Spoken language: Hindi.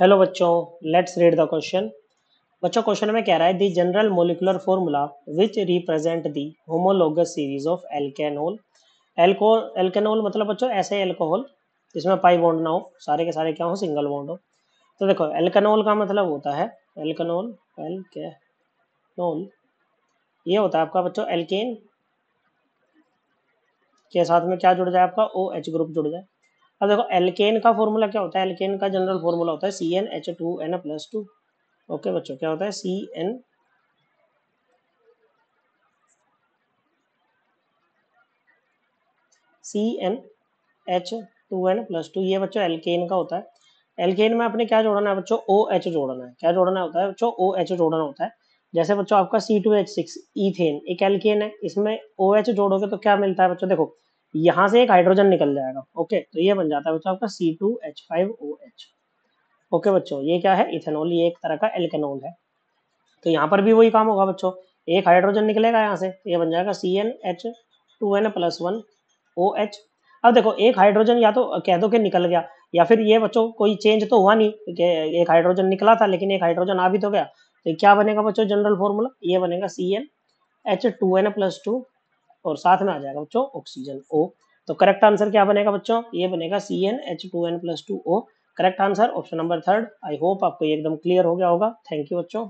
हेलो बच्चों लेट्स रीड द क्वेश्चन बच्चों क्वेश्चन में कह रहा है the general molecular formula which represent the homologous series of alkanol alco alkanol मतलब बच्चों ऐसे एल्कोहल जिसमें पाई बॉन्ड ना हो सारे के सारे क्या हो सिंगल बॉन्ड हो तो देखो एल्केनोल का मतलब होता है एल्केनोल एल्केनोल ये होता है आपका बच्चों एल्केन के साथ में क्या जुड़ जाए आपका ओ एच ग्रुप जुड़ जाए अब देखो एल्केन का फॉर्मूला क्या होता है एल्केन का जनरल फॉर्मूला होता है C N H two N plus two okay बच्चों क्या होता है C N C N H two N plus two ये बच्चों एल्केन का होता है एल्केन में अपने क्या जोड़ना है बच्चों ओ एच जोड़ना है क्या जोड़ना होता है बच्चों ओ एच जोड़ना होता है जैसे बच्चों आपका C two H six ethane एक एल्केन है इसमें ओ एच जोड़ोगे तो क्या मिलता है बच्चों देखो यहाँ से एक हाइड्रोजन निकल जाएगा ओके तो ये बन जाता है बच्चों आपका C two H five O H okay बच्चों ये क्या है इथेनॉल ये एक तरह का एल्केनॉल है तो यहाँ पर भी वही काम होगा बच्चों एक हाइड्रोजन निकलेगा यहाँ से तो ये बन जाएगा C N H two N plus one O H अब देखो एक हाइड्रोजन या तो कह दो कि निकल गया या फिर ये बच्चों कोई चेंज तो हुआ नहीं कि एक हाइड्रोजन निकला था लेकिन एक हाइड्रोजन आ भी तो गया तो क्या बनेगा बच्चों जनरल फॉर्मूला ये बनेगा C N H two N plus two और साथ में आ जाएगा बच्चों ऑक्सीजन ओ तो करेक्ट आंसर क्या बनेगा बच्चों ये बनेगा C N H two N plus two O correct answer option number third I hope आपको एकदम क्लियर हो गया होगा थैंक यू बच्चों